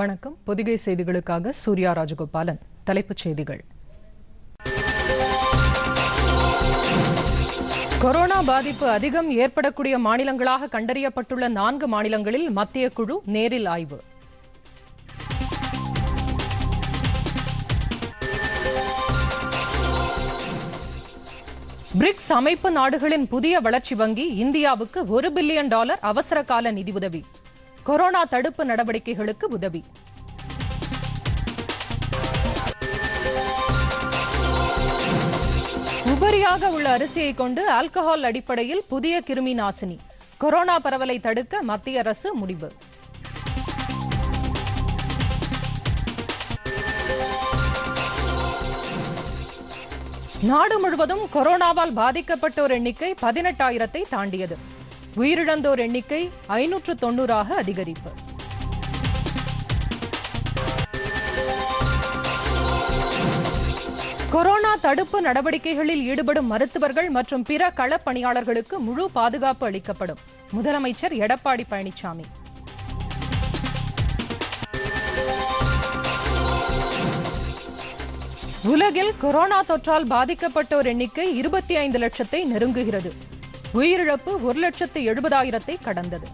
வணக்கம் பொதிகை செய்திகளுக்காக சூர்யா ராஜகோபாலன் தலைப்புச் செய்திகள் கொரோனா பாதிப்பு அதிகம் ஏற்படக்கூடிய மாநிலங்களாக கண்டறியப்பட்டுள்ள நான்கு மாநிலங்களில் மத்திய குழு நேரில் ஆய்வு பிரிக்ஸ் அமைப்பு நாடுகளின் புதிய வளர்ச்சி வங்கி இந்தியாவுக்கு ஒரு பில்லியன் டாலர் அவசர கால நிதியுதவி கொரோனா தடுப்பு நடவடிக்கைகளுக்கு உதவி உபரியாக உள்ள அரிசியை கொண்டு ஆல்கஹால் அடிப்படையில் புதிய கிருமி நாசினி கொரோனா பரவலை தடுக்க மத்திய அரசு முடிவு நாடு முழுவதும் கொரோனாவால் பாதிக்கப்பட்டோர் எண்ணிக்கை பதினெட்டாயிரத்தை தாண்டியது உயிரிழந்தோர் எண்ணிக்கை ஐநூற்று தொன்னூறாக அதிகரிப்பு கொரோனா தடுப்பு நடவடிக்கைகளில் ஈடுபடும் மருத்துவர்கள் மற்றும் பிற களப்பணியாளர்களுக்கு முழு பாதுகாப்பு அளிக்கப்படும் முதலமைச்சர் எடப்பாடி பழனிசாமி உலகில் கொரோனா தொற்றால் பாதிக்கப்பட்டோர் எண்ணிக்கை இருபத்தி ஐந்து லட்சத்தை நெருங்குகிறது உயிரிழப்பு ஒரு லட்சத்து எழுபதாயிரத்தை கடந்தது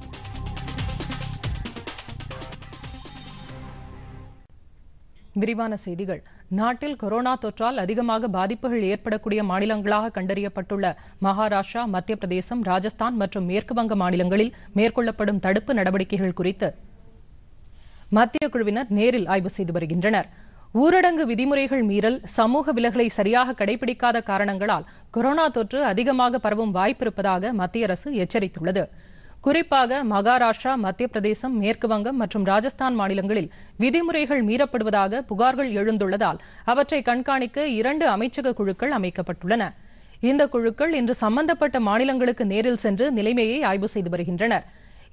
விரிவான செய்திகள் நாட்டில் கொரோனா தொற்றால் அதிகமாக பாதிப்புகள் ஏற்படக்கூடிய மாநிலங்களாக கண்டறியப்பட்டுள்ள மகாராஷ்டிரா மத்திய பிரதேசம் ராஜஸ்தான் மற்றும் மேற்கு வங்க மாநிலங்களில் மேற்கொள்ளப்படும் தடுப்பு நடவடிக்கைகள் குறித்து மத்திய குழுவினர் நேரில் ஆய்வு செய்து வருகின்றனர் ஊரடங்கு விதிமுறைகள் மீறல் சமூக விலகலை சரியாக கடைபிடிக்காத காரணங்களால் கொரோனா தொற்று அதிகமாக பரவும் வாய்ப்பிருப்பதாக மத்திய அரசு எச்சரித்துள்ளது குறிப்பாக மகாராஷ்டிரா மத்திய பிரதேசம் மேற்குவங்கம் மற்றும் ராஜஸ்தான் மாநிலங்களில் விதிமுறைகள் மீறப்படுவதாக புகார்கள் எழுந்துள்ளதால் அவற்றை கண்காணிக்க இரண்டு அமைச்சக குழுக்கள் அமைக்கப்பட்டுள்ளன இந்த குழுக்கள் இன்று சம்பந்தப்பட்ட மாநிலங்களுக்கு நேரில் சென்று நிலைமையை ஆய்வு செய்து வருகின்றனா்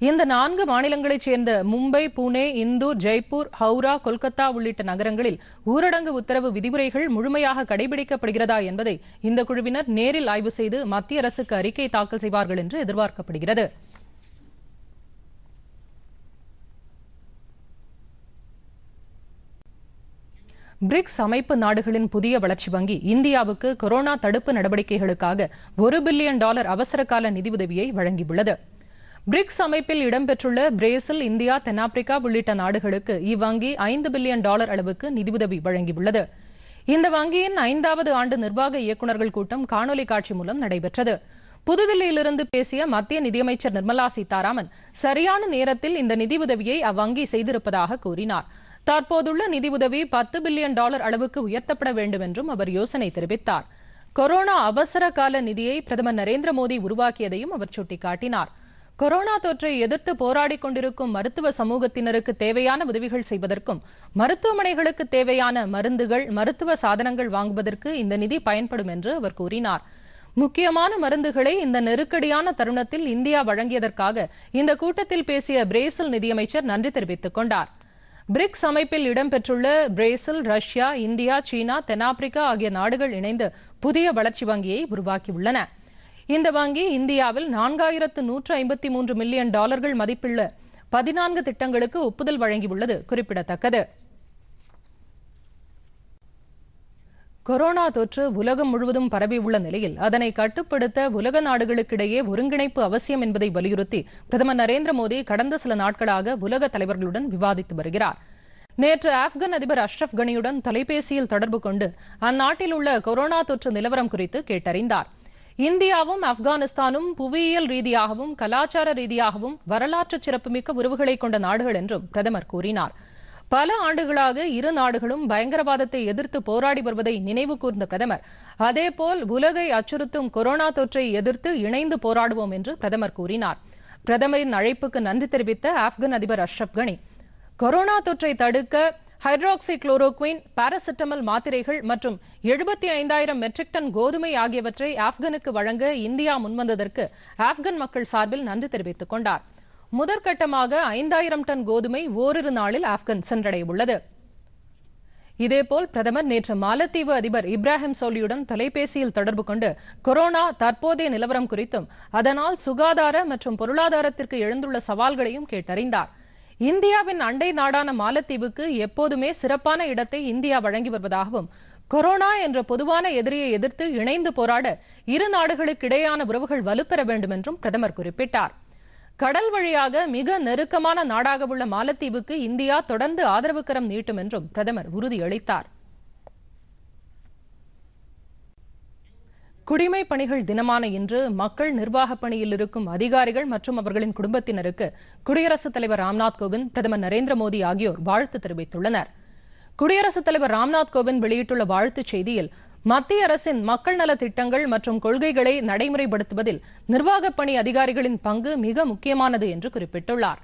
இந்த நான்கு மாநிலங்களைச் சேர்ந்த மும்பை புனே இந்தூர் ஜெய்ப்பூர் ஹவுரா கொல்கத்தா உள்ளிட்ட நகரங்களில் ஊரடங்கு உத்தரவு விதிமுறைகள் முழுமையாக கடைபிடிக்கப்படுகிறதா என்பதை இந்த குழுவினர் நேரில் ஆய்வு செய்து மத்திய அரசுக்கு அறிக்கை தாக்கல் செய்வார்கள் என்று எதிர்பார்க்கப்படுகிறது பிரிக்ஸ் அமைப்பு நாடுகளின் புதிய வளர்ச்சி வங்கி இந்தியாவுக்கு கொரோனா தடுப்பு நடவடிக்கைகளுக்காக ஒரு பில்லியன் டாலர் அவசரகால நிதியுதவியை வழங்கியுள்ளது பிரிக்ஸ் அமைப்பில் இடம்பெற்றுள்ள பிரேசில் இந்தியா தென்னாப்பிரிக்கா உள்ளிட்ட நாடுகளுக்கு இவ்வங்கி ஐந்து பில்லியன் டாலர் அளவுக்கு நிதியுதவி வழங்கியுள்ளது இந்த வங்கியின் ஐந்தாவது ஆண்டு நிர்வாக இயக்குநர்கள் கூட்டம் காணொலி காட்சி மூலம் நடைபெற்றது புதுதில்லியிலிருந்து பேசிய மத்திய நிதியமைச்சர் நிர்மலா சீதாராமன் சரியான நேரத்தில் இந்த நிதியுதவியை அவ்வங்கி செய்திருப்பதாக கூறினார் தற்போதுள்ள நிதியுதவி பத்து பில்லியன் டாலர் அளவுக்கு உயர்த்தப்பட வேண்டும் என்றும் அவர் யோசனை தெரிவித்தார் கொரோனா அவசர கால நிதியை பிரதமர் நரேந்திர மோடி உருவாக்கியதையும் அவர் சுட்டிக்காட்டினார் கொரோனா தொற்றை எதிர்த்து போராடிக் கொண்டிருக்கும் மருத்துவ சமூகத்தினருக்கு தேவையான உதவிகள் செய்வதற்கும் மருத்துவமனைகளுக்கு தேவையான மருந்துகள் மருத்துவ சாதனங்கள் வாங்குவதற்கு இந்த நிதி பயன்படும் என்று அவர் கூறினார் முக்கியமான மருந்துகளை இந்த நெருக்கடியான தருணத்தில் இந்தியா வழங்கியதற்காக இந்த கூட்டத்தில் பேசிய பிரேசில் நிதியமைச்சர் நன்றி தெரிவித்துக் கொண்டார் பிரிக்ஸ் அமைப்பில் இடம்பெற்றுள்ள பிரேசில் ரஷ்யா இந்தியா சீனா தென்னாப்பிரிக்கா ஆகிய நாடுகள் இணைந்து புதிய வளர்ச்சி வங்கியை உருவாக்கியுள்ளன இந்த வங்கி இந்தியாவில் நான்காயிரத்து நூற்று ஐம்பத்தி மூன்று மில்லியன் டாலர்கள் மதிப்புள்ள பதினான்கு திட்டங்களுக்கு ஒப்புதல் வழங்கியுள்ளது குறிப்பிடத்தக்கது கொரோனா தொற்று உலகம் முழுவதும் பரவியுள்ள நிலையில் அதனை கட்டுப்படுத்த உலக நாடுகளுக்கிடையே ஒருங்கிணைப்பு அவசியம் என்பதை வலியுறுத்தி பிரதமர் நரேந்திர மோடி கடந்த சில நாட்களாக உலக தலைவர்களுடன் விவாதித்து வருகிறார் நேற்று ஆப்கன் அதிபர் அஷ்ரப் கனியுடன் தொலைபேசியில் தொடர்பு கொண்டு அந்நாட்டில் உள்ள கொரோனா தொற்று நிலவரம் குறித்து கேட்டறிந்தார் இந்தியாவும் ஆப்கானிஸ்தானும் புவியியல் ரீதியாகவும் கலாச்சார ரீதியாகவும் வரலாற்று சிறப்புமிக்க உறவுகளை கொண்ட நாடுகள் என்றும் பிரதமர் கூறினார் பல ஆண்டுகளாக இரு நாடுகளும் பயங்கரவாதத்தை எதிர்த்து போராடி வருவதை நினைவு கூர்ந்த பிரதமர் அதேபோல் உலகை அச்சுறுத்தும் கொரோனா தொற்றை எதிர்த்து இணைந்து போராடுவோம் என்று பிரதமர் கூறினார் பிரதமரின் அழைப்புக்கு நன்றி தெரிவித்த ஆப்கன் அதிபர் அஷ்ரப் கனி கொரோனா தொற்றை தடுக்க ஹைட்ராக்சி குளோரோக்வின் பாராசிட்டமல் மாத்திரைகள் மற்றும் எழுபத்தி ஐந்தாயிரம் மெட்ரிக் டன் கோதுமை ஆகியவற்றை ஆப்கனுக்கு வழங்க இந்தியா முன்வந்ததற்கு ஆப்கன் மக்கள் சார்பில் நன்றி தெரிவித்துக் கொண்டார் முதற்கட்டமாக ஐந்தாயிரம் டன் கோதுமை ஓரிரு நாளில் ஆப்கன் சென்றடையவுள்ளது உள்ளது இதேபோல் பிரதமர் நேற்று மாலத்தீவு அதிபர் இப்ராஹிம் சோலியுடன் தொலைபேசியில் தொடர்பு கொண்டு கொரோனா தற்போதைய நிலவரம் குறித்தும் அதனால் சுகாதார மற்றும் பொருளாதாரத்திற்கு எழுந்துள்ள சவால்களையும் கேட்டறிந்தார் இந்தியாவின் அண்டை நாடான மாலத்தீவுக்கு எப்போதுமே சிறப்பான இடத்தை இந்தியா வழங்கி வருவதாகவும் கொரோனா என்ற பொதுவான எதிரியை எதிர்த்து இணைந்து போராட இரு நாடுகளுக்கிடையான உறவுகள் வலுப்பெற வேண்டும் என்றும் பிரதமர் குறிப்பிட்டார் கடல் வழியாக மிக நெருக்கமான நாடாக உள்ள மாலத்தீவுக்கு இந்தியா தொடர்ந்து ஆதரவுக்கரம் நீட்டும் என்றும் பிரதமர் உறுதியளித்தார் குடிமை பணிகள் தினமான இன்று மக்கள் நிர்வாக பணியில் இருக்கும் அதிகாரிகள் மற்றும் அவர்களின் குடும்பத்தினருக்கு குடியரசுத் தலைவர் ராம்நாத் கோவிந்த் பிரதமர் நரேந்திர மோடி ஆகியோர் வாழ்த்து தெரிவித்துள்ளனர் குடியரசுத் தலைவர் ராம்நாத் கோவிந்த் வெளியிட்டுள்ள வாழ்த்துச் செய்தியில் மத்திய அரசின் மக்கள் நல திட்டங்கள் மற்றும் கொள்கைகளை நடைமுறைப்படுத்துவதில் நிர்வாகப் பணி அதிகாரிகளின் பங்கு மிக முக்கியமானது என்று குறிப்பிட்டுள்ளார்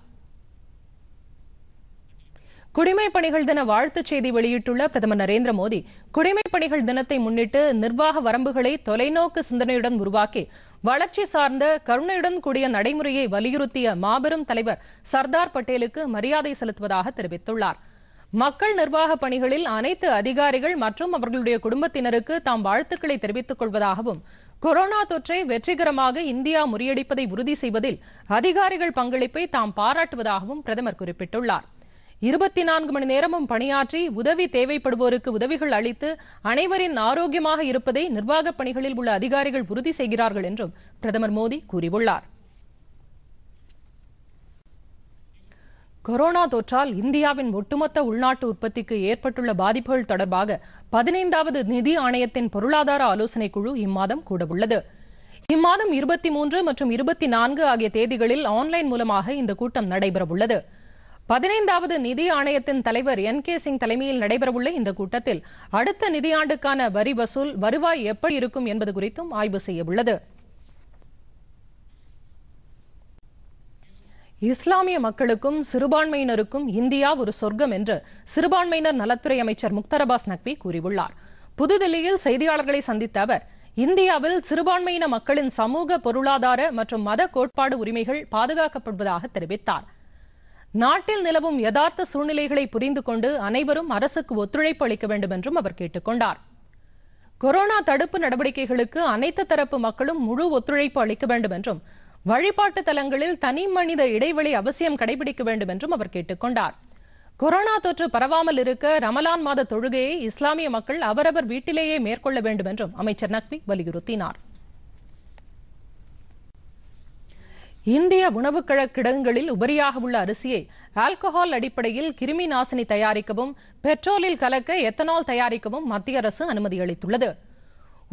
குடிமை பணிகள் தின வாழ்த்துச் செய்தி வெளியிட்டுள்ள பிரதமர் நரேந்திர மோடி குடிமை பணிகள் தினத்தை முன்னிட்டு நிர்வாக வரம்புகளை தொலைநோக்கு சிந்தனையுடன் உருவாக்கி வளர்ச்சி சார்ந்த கருணையுடன் கூடிய நடைமுறையை வலியுறுத்திய மாபெரும் தலைவர் சர்தார் பட்டேலுக்கு மரியாதை செலுத்துவதாக தெரிவித்துள்ளார் மக்கள் நிர்வாக பணிகளில் அனைத்து அதிகாரிகள் மற்றும் அவர்களுடைய குடும்பத்தினருக்கு தாம் வாழ்த்துக்களை தெரிவித்துக் கொள்வதாகவும் கொரோனா தொற்றை வெற்றிகரமாக இந்தியா முறியடிப்பதை உறுதி செய்வதில் அதிகாரிகள் பங்களிப்பை தாம் பாராட்டுவதாகவும் பிரதமர் குறிப்பிட்டுள்ளார் இருபத்தி நான்கு மணி நேரமும் பணியாற்றி உதவி தேவைப்படுவோருக்கு உதவிகள் அளித்து அனைவரின் ஆரோக்கியமாக இருப்பதை நிர்வாகப் பணிகளில் உள்ள அதிகாரிகள் உறுதி செய்கிறார்கள் என்றும் பிரதமர் மோடி கூறியுள்ளார் கொரோனா தொற்றால் இந்தியாவின் ஒட்டுமொத்த உள்நாட்டு உற்பத்திக்கு ஏற்பட்டுள்ள பாதிப்புகள் தொடர்பாக பதினைந்தாவது நிதி ஆணையத்தின் பொருளாதார ஆலோசனை குழு இம்மாதம் கூடவுள்ளது இம்மாதம் இருபத்தி மூன்று மற்றும் இருபத்தி நான்கு ஆகிய தேதிகளில் ஆன்லைன் மூலமாக இந்த கூட்டம் நடைபெறவுள்ளது உள்ளது பதினைந்தாவது நிதி ஆணையத்தின் தலைவர் என் கே சிங் தலைமையில் நடைபெறவுள்ள இந்த கூட்டத்தில் அடுத்த நிதியாண்டுக்கான வரி வசூல் வருவாய் எப்படி இருக்கும் என்பது குறித்தும் ஆய்வு செய்யவுள்ளது இஸ்லாமிய மக்களுக்கும் சிறுபான்மையினருக்கும் இந்தியா ஒரு சொர்க்கம் என்று சிறுபான்மையினர் நலத்துறை அமைச்சர் முக்தர் அபாஸ் நக்வி கூறியுள்ளார் புதுதில்லியில் செய்தியாளர்களை சந்தித்த அவர் இந்தியாவில் சிறுபான்மையின மக்களின் சமூக பொருளாதார மற்றும் மத கோட்பாடு உரிமைகள் பாதுகாக்கப்படுவதாக தெரிவித்தார் நாட்டில் நிலவும் யதார்த்த சூழ்நிலைகளை புரிந்து கொண்டு அனைவரும் அரசுக்கு ஒத்துழைப்பு அளிக்க வேண்டும் என்றும் அவர் கேட்டுக்கொண்டார் கொரோனா தடுப்பு நடவடிக்கைகளுக்கு அனைத்து தரப்பு மக்களும் முழு ஒத்துழைப்பு அளிக்க வேண்டும் என்றும் வழிபாட்டு தலங்களில் தனி மனித இடைவெளி அவசியம் கடைபிடிக்க வேண்டும் என்றும் அவர் கேட்டுக்கொண்டார் கொரோனா தொற்று பரவாமல் இருக்க ரமலான் மாத தொழுகையை இஸ்லாமிய மக்கள் அவரவர் வீட்டிலேயே மேற்கொள்ள வேண்டும் என்றும் அமைச்சர் நக்வி வலியுறுத்தினார் இந்திய கிடங்குகளில் உபரியாக உள்ள அரிசியை ஆல்கஹால் அடிப்படையில் கிருமி நாசினி தயாரிக்கவும் பெட்ரோலில் கலக்க எத்தனால் தயாரிக்கவும் மத்திய அரசு அனுமதி அளித்துள்ளது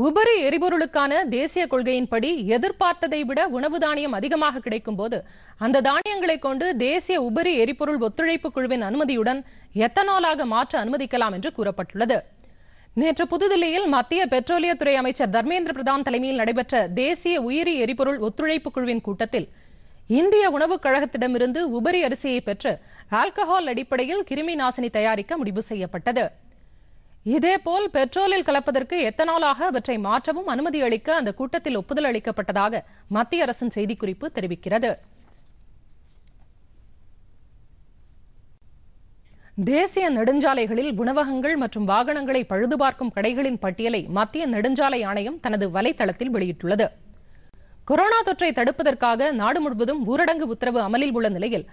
உபரி எரிபொருளுக்கான தேசிய கொள்கையின்படி எதிர்பார்த்ததை விட உணவு தானியம் அதிகமாக கிடைக்கும் போது அந்த தானியங்களை கொண்டு தேசிய உபரி எரிபொருள் ஒத்துழைப்பு குழுவின் அனுமதியுடன் எத்தனாலாக மாற்ற அனுமதிக்கலாம் என்று கூறப்பட்டுள்ளது நேற்று புதுதில்லியில் மத்திய பெட்ரோலியத்துறை அமைச்சர் தர்மேந்திர பிரதான் தலைமையில் நடைபெற்ற தேசிய உயிரி எரிபொருள் ஒத்துழைப்பு குழுவின் கூட்டத்தில் இந்திய உணவுக் கழகத்திடமிருந்து உபரி அரிசியை பெற்று ஆல்கஹால் அடிப்படையில் கிருமி நாசினி தயாரிக்க முடிவு செய்யப்பட்டது இதேபோல் பெட்ரோலில் கலப்பதற்கு எத்தனாலாக அவற்றை மாற்றவும் அனுமதி அளிக்க அந்த கூட்டத்தில் ஒப்புதல் அளிக்கப்பட்டதாக மத்திய அரசின் செய்திக்குறிப்பு தெரிவிக்கிறது தேசிய நெடுஞ்சாலைகளில் உணவகங்கள் மற்றும் வாகனங்களை பழுதுபார்க்கும் கடைகளின் பட்டியலை மத்திய நெடுஞ்சாலை ஆணையம் தனது வலைதளத்தில் வெளியிட்டுள்ளது கொரோனா தொற்றை தடுப்பதற்காக நாடு முழுவதும் ஊரடங்கு உத்தரவு அமலில் உள்ள நிலையில்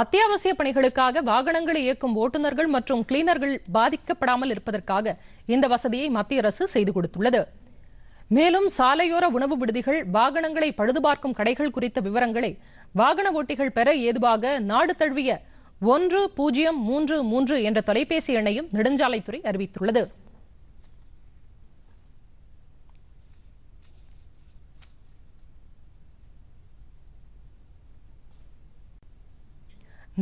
அத்தியாவசிய பணிகளுக்காக வாகனங்களை இயக்கும் ஓட்டுநர்கள் மற்றும் கிளீனர்கள் பாதிக்கப்படாமல் இருப்பதற்காக இந்த வசதியை மத்திய அரசு செய்து கொடுத்துள்ளது மேலும் சாலையோர உணவு விடுதிகள் வாகனங்களை பழுதுபார்க்கும் கடைகள் குறித்த விவரங்களை வாகன ஓட்டிகள் பெற ஏதுவாக நாடு தழுவிய ஒன்று பூஜ்ஜியம் மூன்று மூன்று என்ற தொலைபேசி எண்ணையும் நெடுஞ்சாலைத்துறை அறிவித்துள்ளது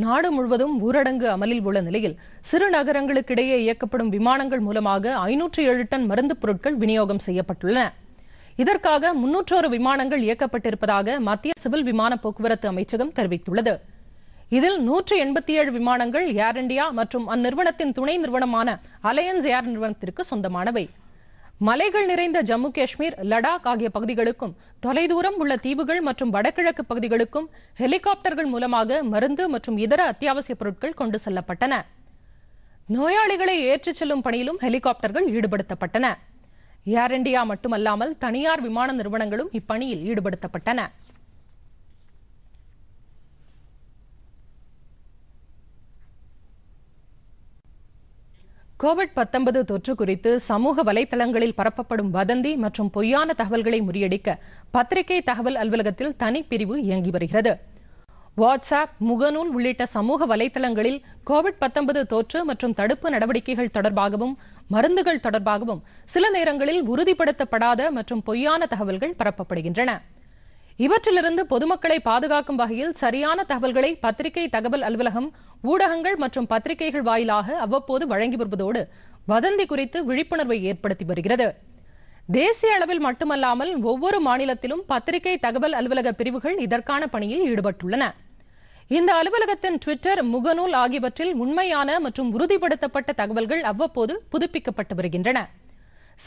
நாடு முழுவதும் ஊரடங்கு அமலில் உள்ள நிலையில் சிறு நகரங்களுக்கிடையே இயக்கப்படும் விமானங்கள் மூலமாக ஐநூற்று ஏழு டன் மருந்து பொருட்கள் விநியோகம் செய்யப்பட்டுள்ளன இதற்காக முன்னூற்றோரு விமானங்கள் இயக்கப்பட்டிருப்பதாக மத்திய சிவில் விமான போக்குவரத்து அமைச்சகம் தெரிவித்துள்ளது இதில் நூற்று எண்பத்தி ஏழு விமானங்கள் ஏர் இண்டியா மற்றும் அந்நிறுவனத்தின் துணை நிறுவனமான அலையன்ஸ் ஏர் நிறுவனத்திற்கு சொந்தமானவை மலைகள் நிறைந்த ஜம்மு காஷ்மீர் லடாக் ஆகிய பகுதிகளுக்கும் தொலைதூரம் உள்ள தீவுகள் மற்றும் வடகிழக்கு பகுதிகளுக்கும் ஹெலிகாப்டர்கள் மூலமாக மருந்து மற்றும் இதர அத்தியாவசிய பொருட்கள் கொண்டு செல்லப்பட்டன நோயாளிகளை ஏற்றிச் செல்லும் பணியிலும் ஹெலிகாப்டர்கள் ஈடுபடுத்தப்பட்டன ஏர் இண்டியா மட்டுமல்லாமல் தனியார் விமான நிறுவனங்களும் இப்பணியில் ஈடுபடுத்தப்பட்டன கோவிட் பத்தொன்பது தொற்று குறித்து சமூக வலைதளங்களில் பரப்பப்படும் வதந்தி மற்றும் பொய்யான தகவல்களை முறியடிக்க பத்திரிகை தகவல் அலுவலகத்தில் தனிப்பிரிவு இயங்கி வருகிறது வாட்ஸ்அப் முகநூல் உள்ளிட்ட சமூக வலைதளங்களில் கோவிட் பத்தொன்பது தொற்று மற்றும் தடுப்பு நடவடிக்கைகள் தொடர்பாகவும் மருந்துகள் தொடர்பாகவும் சில நேரங்களில் உறுதிப்படுத்தப்படாத மற்றும் பொய்யான தகவல்கள் பரப்பப்படுகின்றன இவற்றிலிருந்து பொதுமக்களை பாதுகாக்கும் வகையில் சரியான தகவல்களை பத்திரிகை தகவல் அலுவலகம் ஊடகங்கள் மற்றும் பத்திரிகைகள் வாயிலாக அவ்வப்போது வழங்கி வருவதோடு வதந்தி குறித்து விழிப்புணர்வை ஏற்படுத்தி வருகிறது தேசிய அளவில் மட்டுமல்லாமல் ஒவ்வொரு மாநிலத்திலும் பத்திரிகை தகவல் அலுவலக பிரிவுகள் இதற்கான பணியில் ஈடுபட்டுள்ளன இந்த அலுவலகத்தின் ட்விட்டர் முகநூல் ஆகியவற்றில் உண்மையான மற்றும் உறுதிப்படுத்தப்பட்ட தகவல்கள் அவ்வப்போது புதுப்பிக்கப்பட்டு வருகின்றன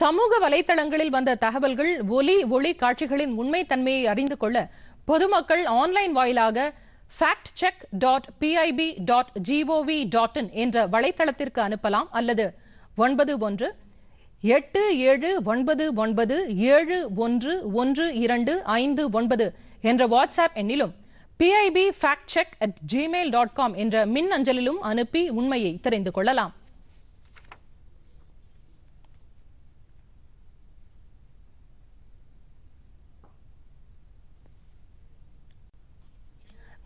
சமூக வலைதளங்களில் வந்த தகவல்கள் ஒலி ஒளி காட்சிகளின் உண்மைத்தன்மையை அறிந்து கொள்ள பொதுமக்கள் ஆன்லைன் வாயிலாக fact check dot PIB dot G O V dot in என்ற வலைத்தளத்திற்கு அனுப்பலாம் அல்லது ஒன்பது ஒன்று எட்டு ஏழு ஒன்பது ஒன்பது ஏழு ஒன்று ஒன்று இரண்டு ஐந்து ஒன்பது என்ற வாட்ஸ்அப் எண்ணிலும் PIB fact check at Gmail dot com என்ற மின் அஞ்சலிலும் அனுப்பி உண்மையை தெரிந்து கொள்ளலாம்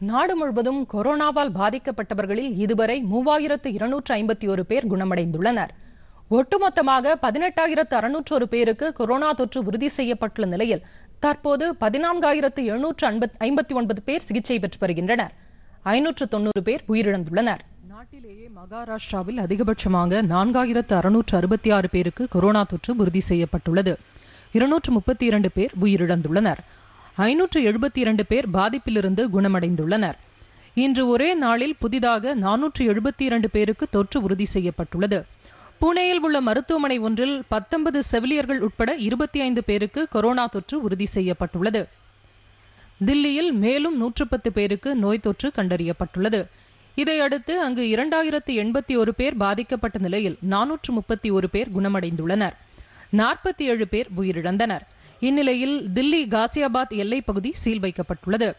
நாடு முழுவதும் கொரோனாவால் பாதிக்கப்பட்டவர்களில் இதுவரை மூவாயிரத்து இருநூற்று ஐம்பத்தி ஒரு பேர் குணமடைந்துள்ளனர் ஒட்டுமொத்தமாக பதினெட்டாயிரத்து ஒரு பேருக்கு கொரோனா தொற்று உறுதி செய்யப்பட்டுள்ள நிலையில் தற்போது பதினான்காயிரத்து எழுநூற்று ஐம்பத்தி ஒன்பது பேர் சிகிச்சை பெற்று வருகின்றனர் ஐநூற்று தொன்னூறு பேர் உயிரிழந்துள்ளனர் நாட்டிலேயே மகாராஷ்டிராவில் அதிகபட்சமாக நான்காயிரத்து அறுநூற்று அறுபத்தி ஆறு பேருக்கு கொரோனா தொற்று உறுதி செய்யப்பட்டுள்ளது இருநூற்று முப்பத்தி இரண்டு பேர் உயிரிழந்துள்ளனர் ஐநூற்று எழுபத்தி இரண்டு பேர் பாதிப்பிலிருந்து குணமடைந்துள்ளனர் இன்று ஒரே நாளில் புதிதாக நானூற்று எழுபத்தி இரண்டு பேருக்கு தொற்று உறுதி செய்யப்பட்டுள்ளது புனேயில் உள்ள மருத்துவமனை ஒன்றில் பத்தொன்பது செவிலியர்கள் உட்பட இருபத்தி ஐந்து பேருக்கு கொரோனா தொற்று உறுதி செய்யப்பட்டுள்ளது தில்லியில் மேலும் நூற்று பத்து பேருக்கு நோய் தொற்று கண்டறியப்பட்டுள்ளது இதையடுத்து அங்கு இரண்டாயிரத்து எண்பத்தி ஒரு பேர் பாதிக்கப்பட்ட நிலையில் நானூற்று முப்பத்தி ஒரு பேர் குணமடைந்துள்ளனர் நாற்பத்தி ஏழு பேர் உயிரிழந்தனர் இந்நிலையில் தில்லி காசியாபாத் எல்லைப் பகுதி சீல் வைக்கப்பட்டுள்ளது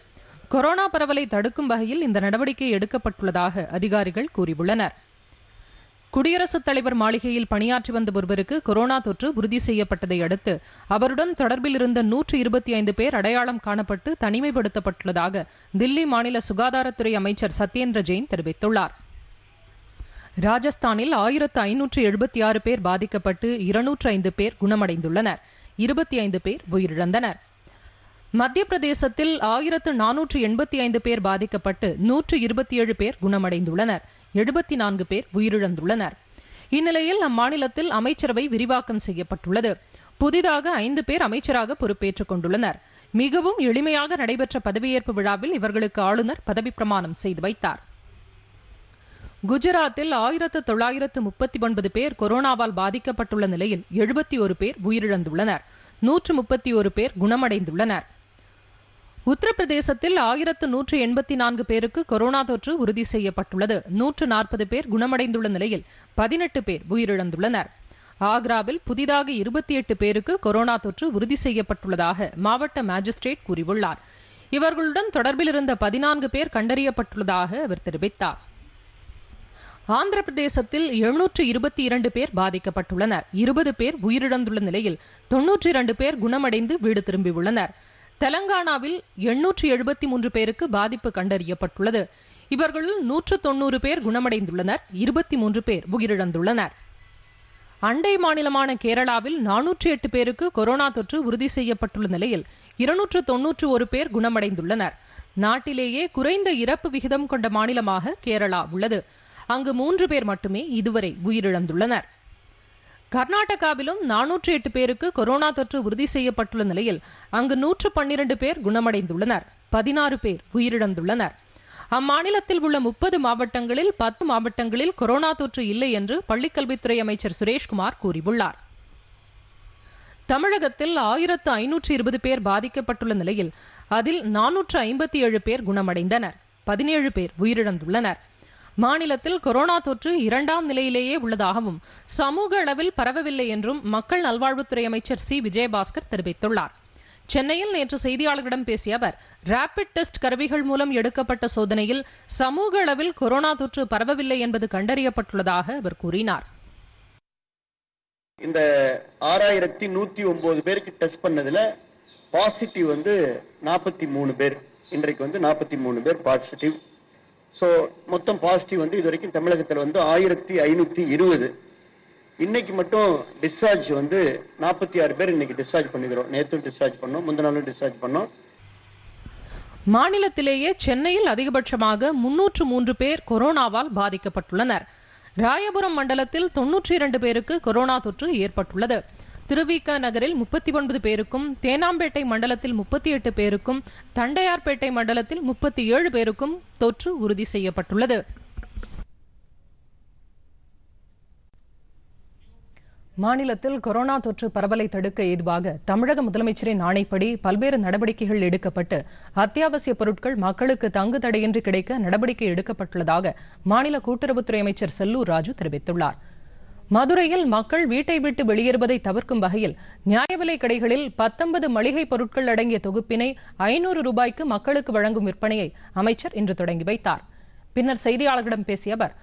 கொரோனா பரவலை தடுக்கும் வகையில் இந்த நடவடிக்கை எடுக்கப்பட்டுள்ளதாக அதிகாரிகள் கூறியுள்ளனர் குடியரசுத் தலைவர் மாளிகையில் பணியாற்றி வந்த ஒருவருக்கு கொரோனா தொற்று உறுதி செய்யப்பட்டதை அடுத்து அவருடன் தொடர்பில் இருந்த நூற்று இருபத்தி ஐந்து பேர் அடையாளம் காணப்பட்டு தனிமைப்படுத்தப்பட்டுள்ளதாக தில்லி மாநில சுகாதாரத்துறை அமைச்சர் சத்யேந்திர ஜெயின் தெரிவித்துள்ளார் ராஜஸ்தானில் ஆயிரத்து ஐநூற்று எழுபத்தி ஆறு பேர் பாதிக்கப்பட்டு இருநூற்று ஐந்து பேர் குணமடைந்துள்ளனர் இருபத்தி ஐந்து பேர் உயிரிழந்தனர் மத்திய பிரதேசத்தில் ஆயிரத்து நானூற்று எண்பத்தி ஐந்து பேர் பாதிக்கப்பட்டு நூற்று இருபத்தி ஏழு பேர் குணமடைந்துள்ளனர் எழுபத்தி நான்கு பேர் உயிரிழந்துள்ளனர் இந்நிலையில் அம்மாநிலத்தில் அமைச்சரவை விரிவாக்கம் செய்யப்பட்டுள்ளது புதிதாக ஐந்து பேர் அமைச்சராக பொறுப்பேற்றுக் கொண்டுள்ளனர் மிகவும் எளிமையாக நடைபெற்ற பதவியேற்பு விழாவில் இவர்களுக்கு ஆளுநர் பதவி பிரமாணம் செய்து வைத்தார் குஜராத்தில் ஆயிரத்து தொள்ளாயிரத்து முப்பத்தி ஒன்பது பேர் கொரோனாவால் பாதிக்கப்பட்டுள்ள நிலையில் எழுபத்தி ஒரு பேர் உயிரிழந்துள்ளனர் நூற்று முப்பத்தி ஒரு பேர் குணமடைந்துள்ளனர் உத்தரப்பிரதேசத்தில் ஆயிரத்து நூற்று எண்பத்தி நான்கு பேருக்கு கொரோனா தொற்று உறுதி செய்யப்பட்டுள்ளது நூற்று நாற்பது பேர் குணமடைந்துள்ள நிலையில் பதினெட்டு பேர் உயிரிழந்துள்ளனர் ஆக்ராவில் புதிதாக இருபத்தி எட்டு பேருக்கு கொரோனா தொற்று உறுதி செய்யப்பட்டுள்ளதாக மாவட்ட மேஜிஸ்ட்ரேட் கூறியுள்ளார் இவர்களுடன் தொடர்பில் இருந்த பதினான்கு பேர் கண்டறியப்பட்டுள்ளதாக அவர் தெரிவித்தார் ஆந்திர பிரதேசத்தில் எழுநூற்று இருபத்தி இரண்டு பேர் பாதிக்கப்பட்டுள்ளனர் இருபது பேர் உயிரிழந்துள்ள நிலையில் தொன்னூற்றி இரண்டு பேர் குணமடைந்து வீடு திரும்பியுள்ளனர் தெலங்கானாவில் எண்ணூற்று எழுபத்தி மூன்று பேருக்கு பாதிப்பு கண்டறியப்பட்டுள்ளது இவர்களில் நூற்று தொன்னூறு பேர் குணமடைந்துள்ளனர் இருபத்தி மூன்று பேர் உயிரிழந்துள்ளனர் அண்டை மாநிலமான கேரளாவில் நானூற்றி எட்டு பேருக்கு கொரோனா தொற்று உறுதி செய்யப்பட்டுள்ள நிலையில் இருநூற்று தொன்னூற்று ஒரு பேர் குணமடைந்துள்ளனர் நாட்டிலேயே குறைந்த இறப்பு விகிதம் கொண்ட மாநிலமாக கேரளா உள்ளது அங்கு மூன்று பேர் மட்டுமே இதுவரை உயிரிழந்துள்ளனர் கர்நாடகாவிலும் நானூற்று எட்டு பேருக்கு கொரோனா தொற்று உறுதி செய்யப்பட்டுள்ள நிலையில் அங்கு நூற்று பன்னிரண்டு பேர் குணமடைந்துள்ளனர் பதினாறு பேர் உயிரிழந்துள்ளனர் அம்மாநிலத்தில் உள்ள முப்பது மாவட்டங்களில் பத்து மாவட்டங்களில் கொரோனா தொற்று இல்லை என்று பள்ளிக்கல்வித்துறை அமைச்சர் சுரேஷ்குமார் கூறியுள்ளார் தமிழகத்தில் ஆயிரத்து ஐநூற்று இருபது பேர் பாதிக்கப்பட்டுள்ள நிலையில் அதில் நானூற்று ஐம்பத்தி ஏழு பேர் குணமடைந்தனர் பதினேழு பேர் உயிரிழந்துள்ளனர் மாநிலத்தில் கொரோனா தொற்று இரண்டாம் நிலையிலேயே உள்ளதாகவும் சமூக அளவில் பரவவில்லை என்றும் மக்கள் நல்வாழ்வுத்துறை அமைச்சர் சி விஜயபாஸ்கர் தெரிவித்துள்ளார் சென்னையில் நேற்று செய்தியாளர்களிடம் பேசிய அவர் ரேபிட் டெஸ்ட் கருவிகள் மூலம் எடுக்கப்பட்ட சோதனையில் சமூக அளவில் கொரோனா தொற்று பரவவில்லை என்பது கண்டறியப்பட்டுள்ளதாக அவர் கூறினார் இந்த ஆறாயிரத்தி நூத்தி ஒன்பது பேருக்கு டெஸ்ட் பண்ணதுல பாசிட்டிவ் வந்து நாற்பத்தி மூணு பேர் இன்றைக்கு வந்து நாற்பத்தி மூணு பேர் பாசிட்டிவ் ஸோ மொத்தம் பாசிட்டிவ் வந்து இது வரைக்கும் தமிழகத்தில் வந்து ஆயிரத்தி ஐநூற்றி இருபது இன்னைக்கு மட்டும் டிஸ்சார்ஜ் வந்து நாற்பத்தி ஆறு பேர் இன்னைக்கு டிஸ்சார்ஜ் பண்ணிக்கிறோம் நேற்றும் டிஸ்சார்ஜ் பண்ணோம் முந்தின நாளும் டிஸ்சார்ஜ் பண்ணோம் மாநிலத்திலேயே சென்னையில் அதிகபட்சமாக முன்னூற்று மூன்று பேர் கொரோனாவால் பாதிக்கப்பட்டுள்ளனர் ராயபுரம் மண்டலத்தில் தொன்னூற்றி இரண்டு பேருக்கு கொரோனா தொற்று ஏற்பட்டுள்ளது திருவிக நகரில் முப்பத்தி ஒன்பது பேருக்கும் தேனாம்பேட்டை மண்டலத்தில் முப்பத்தி எட்டு பேருக்கும் தண்டையார்பேட்டை மண்டலத்தில் முப்பத்தி ஏழு பேருக்கும் தொற்று உறுதி செய்யப்பட்டுள்ளது மாநிலத்தில் கொரோனா தொற்று பரவலை தடுக்க ஏதுவாக தமிழக முதலமைச்சரின் ஆணைப்படி பல்வேறு நடவடிக்கைகள் எடுக்கப்பட்டு அத்தியாவசிய பொருட்கள் மக்களுக்கு தங்கு தடையின்றி கிடைக்க நடவடிக்கை எடுக்கப்பட்டுள்ளதாக மாநில கூட்டுறவுத்துறை அமைச்சர் செல்லூர் ராஜு தெரிவித்துள்ளாா் மதுரையில் மக்கள் வீட்டை விட்டு வெளியேறுவதை தவிர்க்கும் வகையில் நியாய விலை கடைகளில் பத்தொன்பது மளிகை பொருட்கள் அடங்கிய தொகுப்பினை ஐநூறு ரூபாய்க்கு மக்களுக்கு வழங்கும் விற்பனையை அமைச்சர் இன்று தொடங்கி வைத்தார் பின்னர் செய்தியாளர்களிடம் பேசிய அவர்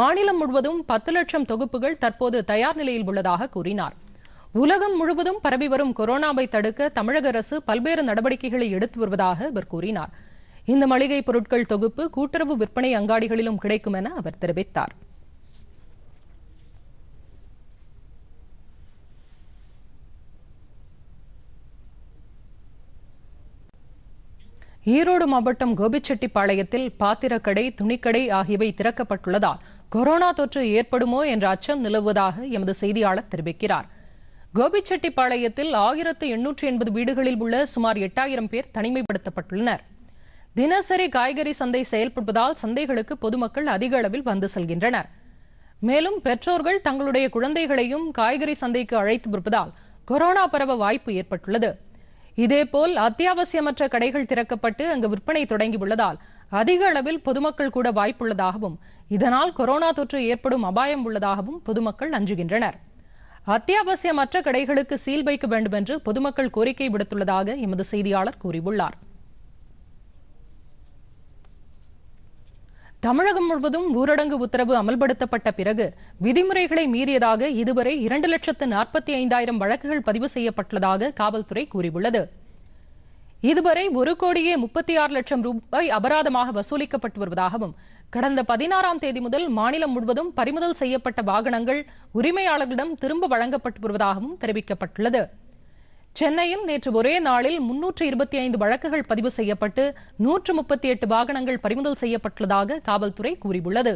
மாநிலம் முழுவதும் பத்து லட்சம் தொகுப்புகள் தற்போது தயார் நிலையில் உள்ளதாக கூறினார் உலகம் முழுவதும் பரவி வரும் கொரோனாவை தடுக்க தமிழக அரசு பல்வேறு நடவடிக்கைகளை எடுத்து வருவதாக அவர் கூறினார் இந்த மளிகை பொருட்கள் தொகுப்பு கூட்டுறவு விற்பனை அங்காடிகளிலும் கிடைக்கும் என அவர் தெரிவித்தார் ஈரோடு மாவட்டம் கோபிச்செட்டிப்பாளையத்தில் பாத்திரக்கடை துணிக்கடை ஆகியவை திறக்கப்பட்டுள்ளதால் கொரோனா தொற்று ஏற்படுமோ என்ற அச்சம் நிலவுவதாக எமது செய்தியாளர் தெரிவிக்கிறார் கோபிச்செட்டிப்பாளையத்தில் ஆயிரத்து எண்ணூற்று எண்பது வீடுகளில் உள்ள சுமார் எட்டாயிரம் பேர் தனிமைப்படுத்தப்பட்டுள்ளனர் தினசரி காய்கறி சந்தை செயல்படுவதால் சந்தைகளுக்கு பொதுமக்கள் அதிக அளவில் வந்து செல்கின்றனர் மேலும் பெற்றோர்கள் தங்களுடைய குழந்தைகளையும் காய்கறி சந்தைக்கு அழைத்து வருவதால் கொரோனா பரவ வாய்ப்பு ஏற்பட்டுள்ளது இதேபோல் அத்தியாவசியமற்ற கடைகள் திறக்கப்பட்டு அங்கு விற்பனை தொடங்கியுள்ளதால் அதிக அளவில் பொதுமக்கள் கூட வாய்ப்புள்ளதாகவும் இதனால் கொரோனா தொற்று ஏற்படும் அபாயம் உள்ளதாகவும் பொதுமக்கள் அஞ்சுகின்றனர் அத்தியாவசியமற்ற கடைகளுக்கு சீல் வைக்க வேண்டும் என்று பொதுமக்கள் கோரிக்கை விடுத்துள்ளதாக எமது செய்தியாளர் கூறியுள்ளார் தமிழகம் முழுவதும் ஊரடங்கு உத்தரவு அமல்படுத்தப்பட்ட பிறகு விதிமுறைகளை மீறியதாக இதுவரை இரண்டு லட்சத்து நாற்பத்தி ஐந்தாயிரம் வழக்குகள் பதிவு செய்யப்பட்டுள்ளதாக காவல்துறை கூறியுள்ளது இதுவரை ஒரு கோடியே முப்பத்தி ஆறு லட்சம் ரூபாய் அபராதமாக வசூலிக்கப்பட்டு வருவதாகவும் கடந்த பதினாறாம் தேதி முதல் மாநிலம் முழுவதும் பறிமுதல் செய்யப்பட்ட வாகனங்கள் உரிமையாளர்களிடம் திரும்ப வழங்கப்பட்டு வருவதாகவும் தெரிவிக்கப்பட்டுள்ளது சென்னையில் நேற்று ஒரே நாளில் முன்னூற்று இருபத்தி ஐந்து வழக்குகள் பதிவு செய்யப்பட்டு நூற்று முப்பத்தி எட்டு வாகனங்கள் பறிமுதல் செய்யப்பட்டுள்ளதாக காவல்துறை கூறியுள்ளது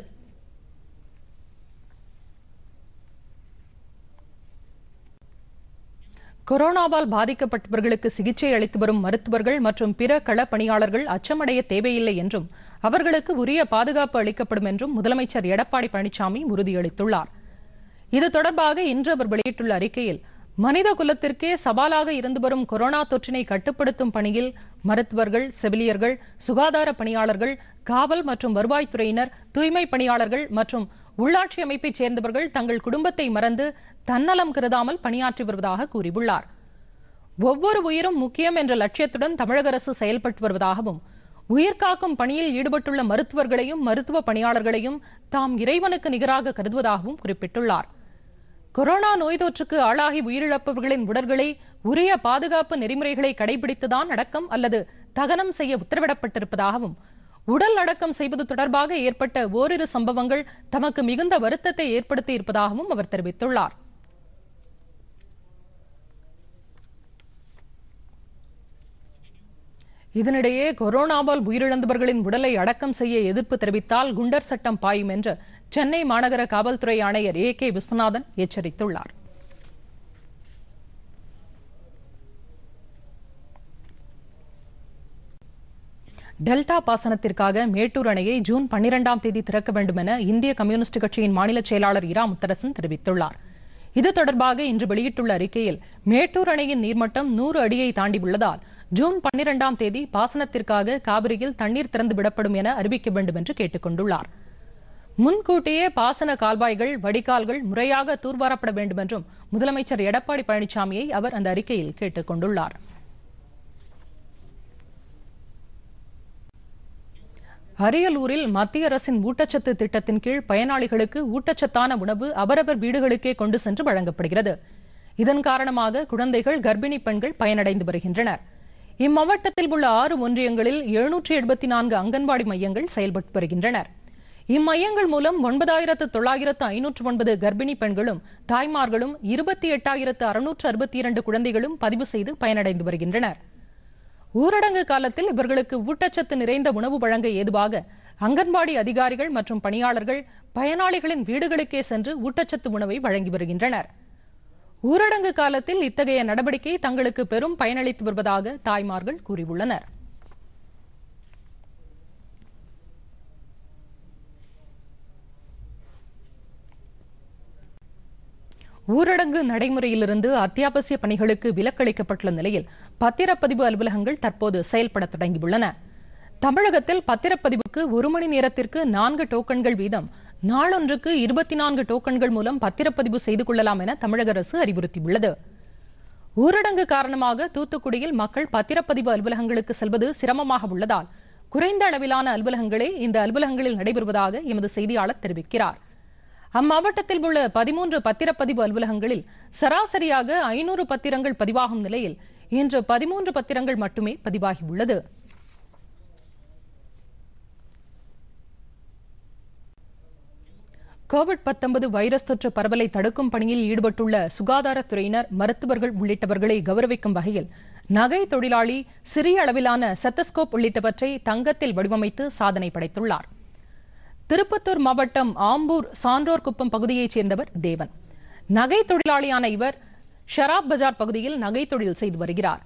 கொரோனாவால் பாதிக்கப்பட்டவர்களுக்கு சிகிச்சை அளித்து வரும் மருத்துவர்கள் மற்றும் பிற கள பணியாளர்கள் அச்சமடைய தேவையில்லை என்றும் அவர்களுக்கு உரிய பாதுகாப்பு அளிக்கப்படும் என்றும் முதலமைச்சர் எடப்பாடி பழனிசாமி உறுதியளித்துள்ளார் இது தொடர்பாக இன்று அவர் வெளியிட்டுள்ள அறிக்கையில் மனித குலத்திற்கே சவாலாக இருந்து வரும் கொரோனா தொற்றினை கட்டுப்படுத்தும் பணியில் மருத்துவர்கள் செவிலியர்கள் சுகாதார பணியாளர்கள் காவல் மற்றும் வருவாய்த்துறையினர் தூய்மை பணியாளர்கள் மற்றும் உள்ளாட்சி அமைப்பைச் சேர்ந்தவர்கள் தங்கள் குடும்பத்தை மறந்து தன்னலம் கருதாமல் பணியாற்றி வருவதாக கூறியுள்ளார் ஒவ்வொரு உயிரும் முக்கியம் என்ற லட்சியத்துடன் தமிழக அரசு செயல்பட்டு வருவதாகவும் உயிர்காக்கும் பணியில் ஈடுபட்டுள்ள மருத்துவர்களையும் மருத்துவ பணியாளர்களையும் தாம் இறைவனுக்கு நிகராக கருதுவதாகவும் குறிப்பிட்டுள்ளார் கொரோனா நோய் தொற்றுக்கு ஆளாகி உயிரிழப்பவர்களின் உடல்களை உரிய பாதுகாப்பு நெறிமுறைகளை கடைபிடித்துதான் அடக்கம் அல்லது தகனம் செய்ய உத்தரவிடப்பட்டிருப்பதாகவும் உடல் அடக்கம் செய்வது தொடர்பாக ஏற்பட்ட ஓரிரு சம்பவங்கள் தமக்கு மிகுந்த வருத்தத்தை ஏற்படுத்தி இருப்பதாகவும் அவர் தெரிவித்துள்ளார் இதனிடையே கொரோனாவால் உயிரிழந்தவர்களின் உடலை அடக்கம் செய்ய எதிர்ப்பு தெரிவித்தால் குண்டர் சட்டம் பாயும் என்று சென்னை மாநகர காவல்துறை ஆணையர் ஏ கே விஸ்வநாதன் எச்சரித்துள்ளார் டெல்டா பாசனத்திற்காக மேட்டூர் அணையை ஜூன் பன்னிரெண்டாம் தேதி திறக்க வேண்டும் என இந்திய கம்யூனிஸ்ட் கட்சியின் மாநில செயலாளர் இரா முத்தரசன் தெரிவித்துள்ளார் இது தொடர்பாக இன்று வெளியிட்டுள்ள அறிக்கையில் மேட்டூர் அணையின் நீர்மட்டம் நூறு அடியை தாண்டியுள்ளதால் ஜூன் பன்னிரெண்டாம் தேதி பாசனத்திற்காக காவிரியில் தண்ணீர் திறந்து விடப்படும் என அறிவிக்க வேண்டும் என்று கேட்டுக் கொண்டுள்ளார் முன்கூட்டியே பாசன கால்வாய்கள் வடிகால்கள் முறையாக தூர்வாரப்பட வேண்டும் என்றும் முதலமைச்சர் எடப்பாடி பழனிசாமியை அவர் அந்த அறிக்கையில் கேட்டுக் கொண்டுள்ளார் அரியலூரில் மத்திய அரசின் ஊட்டச்சத்து திட்டத்தின் கீழ் பயனாளிகளுக்கு ஊட்டச்சத்தான உணவு அவரவர் வீடுகளுக்கே கொண்டு சென்று வழங்கப்படுகிறது இதன் காரணமாக குழந்தைகள் கர்ப்பிணி பெண்கள் பயனடைந்து வருகின்றனர் இம்மாவட்டத்தில் உள்ள ஆறு ஒன்றியங்களில் எழுநூற்றி எழுபத்தி நான்கு அங்கன்வாடி மையங்கள் செயல்பட்டு வருகின்றனர் இம்மையங்கள் மூலம் ஒன்பதாயிரத்து தொள்ளாயிரத்து ஐநூற்று ஒன்பது கர்ப்பிணி பெண்களும் தாய்மார்களும் இருபத்தி எட்டாயிரத்து அறுநூற்று அறுபத்தி இரண்டு குழந்தைகளும் பதிவு செய்து பயனடைந்து வருகின்றனர் ஊரடங்கு காலத்தில் இவர்களுக்கு ஊட்டச்சத்து நிறைந்த உணவு வழங்க ஏதுவாக அங்கன்வாடி அதிகாரிகள் மற்றும் பணியாளர்கள் பயனாளிகளின் வீடுகளுக்கே சென்று ஊட்டச்சத்து உணவை வழங்கி வருகின்றனர் ஊரடங்கு காலத்தில் இத்தகைய நடவடிக்கை தங்களுக்கு பெரும் பயனளித்து வருவதாக தாய்மார்கள் கூறியுள்ளனர் ஊரடங்கு நடைமுறையிலிருந்து அத்தியாவசிய பணிகளுக்கு விலக்களிக்கப்பட்டுள்ள நிலையில் பத்திரப்பதிவு அலுவலகங்கள் தற்போது செயல்பட தொடங்கியுள்ளன தமிழகத்தில் பத்திரப்பதிவுக்கு ஒரு மணி நேரத்திற்கு நான்கு டோக்கன்கள் வீதம் நாளொன்றுக்கு இருபத்தி நான்கு டோக்கன்கள் மூலம் பத்திரப்பதிவு செய்து கொள்ளலாம் என தமிழக அரசு அறிவுறுத்தியுள்ளது ஊரடங்கு காரணமாக தூத்துக்குடியில் மக்கள் பத்திரப்பதிவு அலுவலகங்களுக்கு செல்வது சிரமமாக உள்ளதால் குறைந்த அளவிலான அலுவலகங்களே இந்த அலுவலகங்களில் நடைபெறுவதாக எமது செய்தியாளர் தெரிவிக்கிறார் அம்மாவட்டத்தில் உள்ள பதிமூன்று பத்திரப்பதிவு அலுவலகங்களில் சராசரியாக ஐநூறு பத்திரங்கள் பதிவாகும் நிலையில் இன்று பதிமூன்று பத்திரங்கள் மட்டுமே பதிவாகியுள்ளது கோவிட் பத்தொன்பது வைரஸ் தொற்று பரவலை தடுக்கும் பணியில் ஈடுபட்டுள்ள சுகாதாரத்துறையினர் மருத்துவர்கள் உள்ளிட்டவர்களை கௌரவிக்கும் வகையில் நகை தொழிலாளி சிறிய அளவிலான செத்தஸ்கோப் உள்ளிட்டவற்றை தங்கத்தில் வடிவமைத்து சாதனை படைத்துள்ளார் திருப்பத்தூர் மாவட்டம் ஆம்பூர் சான்றோர் குப்பம் பகுதியைச் சேர்ந்தவர் தேவன் நகை தொழிலாளியான இவர் ஷராப் பஜார் பகுதியில் நகை தொழில் செய்து வருகிறார்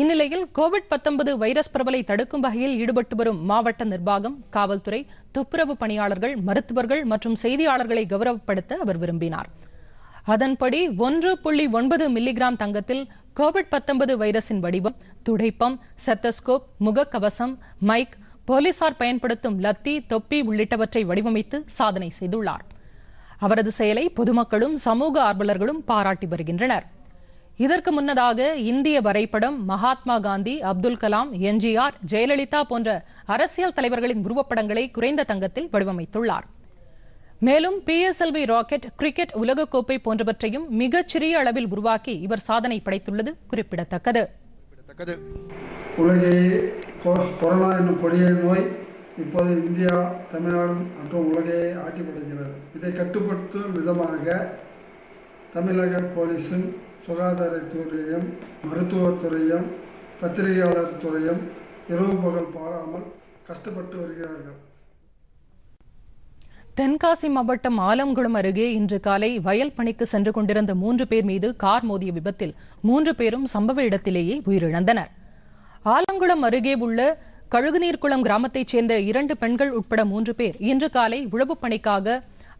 இந்நிலையில் கோவிட் பத்தொன்பது வைரஸ் பரவலை தடுக்கும் வகையில் ஈடுபட்டு வரும் மாவட்ட நிர்வாகம் காவல்துறை துப்புரவு பணியாளர்கள் மருத்துவர்கள் மற்றும் செய்தியாளர்களை கௌரவப்படுத்த அவர் விரும்பினார் அதன்படி ஒன்று புள்ளி ஒன்பது மில்லிகிராம் தங்கத்தில் கோவிட் பத்தொன்பது வைரஸின் வடிவம் துடைப்பம் செத்தஸ்கோப் முகக்கவசம் மைக் போலீசார் பயன்படுத்தும் லத்தி தொப்பி உள்ளிட்டவற்றை வடிவமைத்து சாதனை செய்துள்ளார் அவரது செயலை பொதுமக்களும் சமூக ஆர்வலர்களும் பாராட்டி வருகின்றனர் இதற்கு முன்னதாக இந்திய வரைபடம் மகாத்மா காந்தி அப்துல் கலாம் எம்ஜிஆர் ஜெயலலிதா போன்ற அரசியல் தலைவர்களின் உருவப்படங்களை குறைந்த தங்கத்தில் வடிவமைத்துள்ளார் மேலும் பிஎஸ்எல்வி ராக்கெட் கிரிக்கெட் உலகக்கோப்பை போன்றவற்றையும் மிகச்சிறிய அளவில் உருவாக்கி இவர் சாதனை படைத்துள்ளது குறிப்பிடத்தக்கது கொரோனா என்னும் கொடிய நோய் இப்போது இந்தியா தமிழ்நாடு மற்றும் உலகையே ஆட்டி படைக்கிறது இதை கட்டுப்படுத்தும் விதமாக தமிழக போலீஸும் சுகாதாரத்துறையும் மருத்துவத்துறையும் பத்திரிகையாளர் துறையும் இரவு பகல் பாராமல் கஷ்டப்பட்டு வருகிறார்கள் தென்காசி மாவட்டம் ஆலங்குளம் அருகே இன்று காலை வயல் பணிக்கு சென்று கொண்டிருந்த மூன்று பேர் மீது கார் மோதிய விபத்தில் மூன்று பேரும் சம்பவ இடத்திலேயே உயிரிழந்தனா் ஆலங்குளம் அருகே உள்ள கழுகுநீர்குளம் கிராமத்தைச் சேர்ந்த இரண்டு பெண்கள் உட்பட மூன்று பேர் இன்று காலை உழவு பணிக்காக